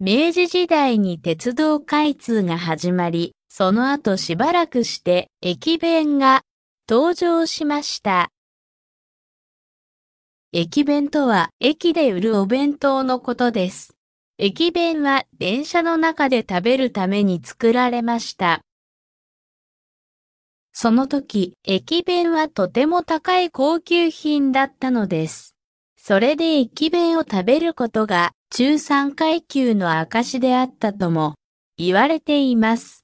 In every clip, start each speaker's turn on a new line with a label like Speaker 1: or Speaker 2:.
Speaker 1: 明治時代に鉄道開通が始まり、その後しばらくして駅弁が登場しました。駅弁とは駅で売るお弁当のことです。駅弁は電車の中で食べるために作られました。その時、駅弁はとても高い高級品だったのです。それで駅弁を食べることが中産階級の証であったとも言われています。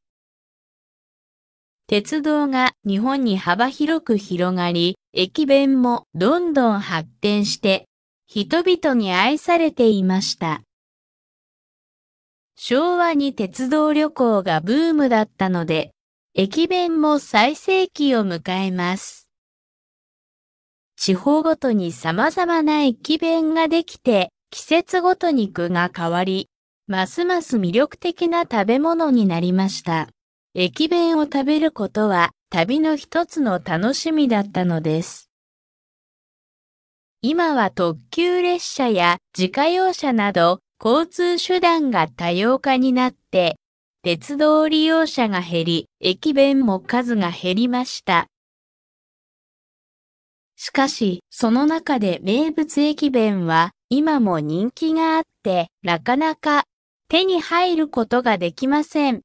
Speaker 1: 鉄道が日本に幅広く広がり、駅弁もどんどん発展して、人々に愛されていました。昭和に鉄道旅行がブームだったので、駅弁も最盛期を迎えます。地方ごとに様々な駅弁ができて、季節ごとに具が変わり、ますます魅力的な食べ物になりました。駅弁を食べることは旅の一つの楽しみだったのです。今は特急列車や自家用車など交通手段が多様化になって、鉄道利用者が減り、駅弁も数が減りました。しかし、その中で名物駅弁は今も人気があって、なかなか手に入ることができません。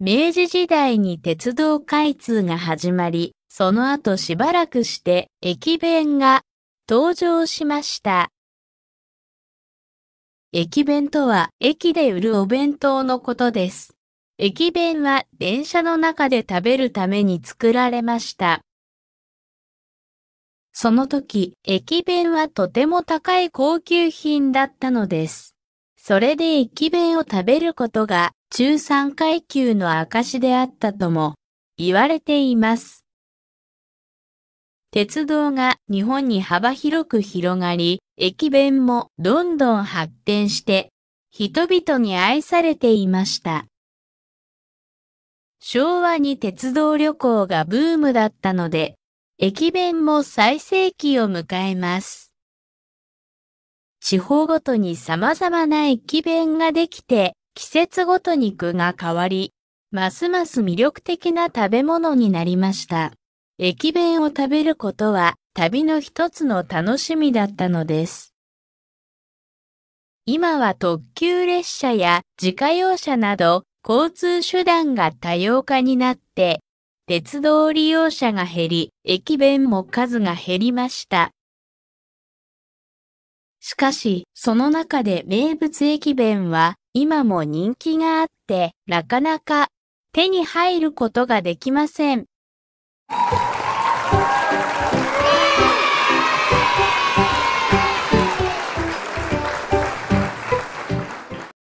Speaker 1: 明治時代に鉄道開通が始まり、その後しばらくして駅弁が登場しました。駅弁とは駅で売るお弁当のことです。駅弁は電車の中で食べるために作られました。その時、駅弁はとても高い高級品だったのです。それで駅弁を食べることが中産階級の証であったとも言われています。鉄道が日本に幅広く広がり、駅弁もどんどん発展して、人々に愛されていました。昭和に鉄道旅行がブームだったので、駅弁も最盛期を迎えます。地方ごとに様々な駅弁ができて、季節ごと肉が変わり、ますます魅力的な食べ物になりました。駅弁を食べることは旅の一つの楽しみだったのです。今は特急列車や自家用車など交通手段が多様化になって、鉄道利用者が減り、駅弁も数が減りました。しかし、その中で名物駅弁は今も人気があって、なかなか手に入ることができません。